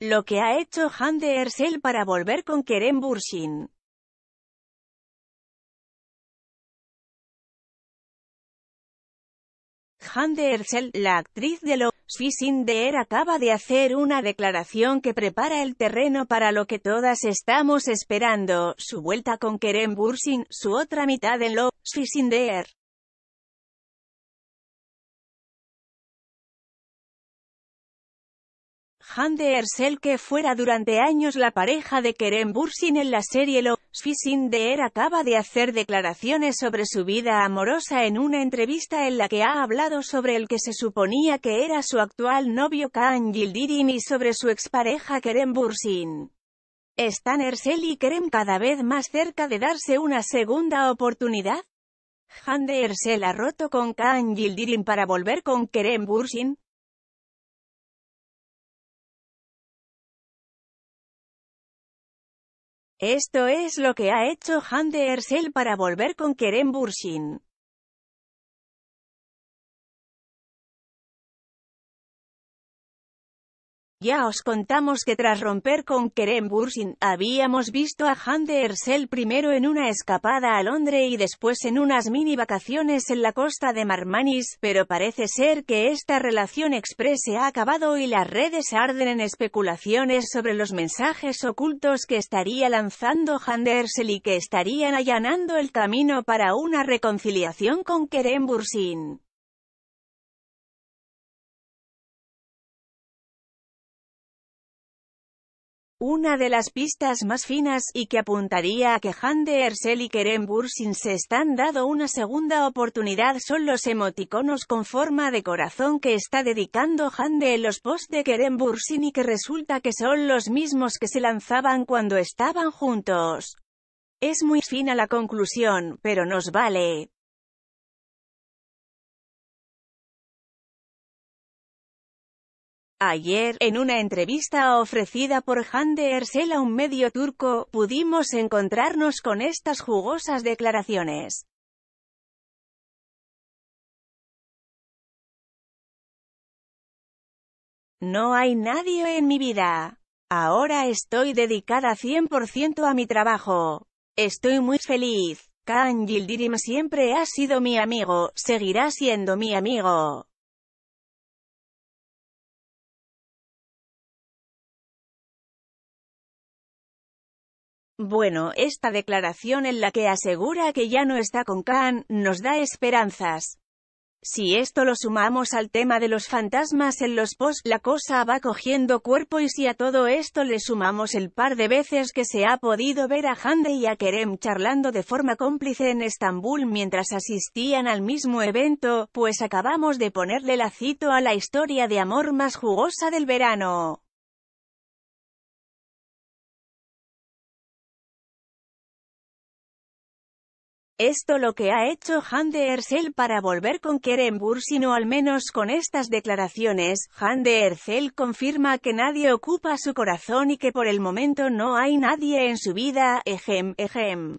Lo que ha hecho Han de para volver con Kerem Burshin. Han de la actriz de Lo Air acaba de hacer una declaración que prepara el terreno para lo que todas estamos esperando, su vuelta con Kerem Bursin, su otra mitad en Lo Deer. de Ersel que fuera durante años la pareja de Kerem Bursin en la serie Lo Fishing de Er acaba de hacer declaraciones sobre su vida amorosa en una entrevista en la que ha hablado sobre el que se suponía que era su actual novio Kaan Gildirin y sobre su expareja Kerem Bursin. ¿Están Ersel y Kerem cada vez más cerca de darse una segunda oportunidad? de Ersel ha roto con Kaan Gildirin para volver con Kerem Bursin. Esto es lo que ha hecho Hande Ersel para volver con Kerem Burshin. Ya os contamos que tras romper con Kerem Bursin, habíamos visto a Hande Ersel primero en una escapada a Londres y después en unas mini vacaciones en la costa de Marmanis, pero parece ser que esta relación express ha acabado y las redes arden en especulaciones sobre los mensajes ocultos que estaría lanzando Hande Ersel y que estarían allanando el camino para una reconciliación con Kerem Bursin. Una de las pistas más finas, y que apuntaría a que Hande Ersel y Kerem Bursin se están dando una segunda oportunidad son los emoticonos con forma de corazón que está dedicando Hande en los posts de Kerem Bursin y que resulta que son los mismos que se lanzaban cuando estaban juntos. Es muy fina la conclusión, pero nos vale. Ayer, en una entrevista ofrecida por Hande Ersel a un medio turco, pudimos encontrarnos con estas jugosas declaraciones. No hay nadie en mi vida. Ahora estoy dedicada 100% a mi trabajo. Estoy muy feliz. Can Yildirim siempre ha sido mi amigo, seguirá siendo mi amigo. Bueno, esta declaración en la que asegura que ya no está con Khan, nos da esperanzas. Si esto lo sumamos al tema de los fantasmas en los post, la cosa va cogiendo cuerpo y si a todo esto le sumamos el par de veces que se ha podido ver a Hande y a Kerem charlando de forma cómplice en Estambul mientras asistían al mismo evento, pues acabamos de ponerle lacito a la historia de amor más jugosa del verano. Esto lo que ha hecho Han de Ercel para volver con Keren sino al menos con estas declaraciones, Han de Ercel confirma que nadie ocupa su corazón y que por el momento no hay nadie en su vida, ejem, ejem.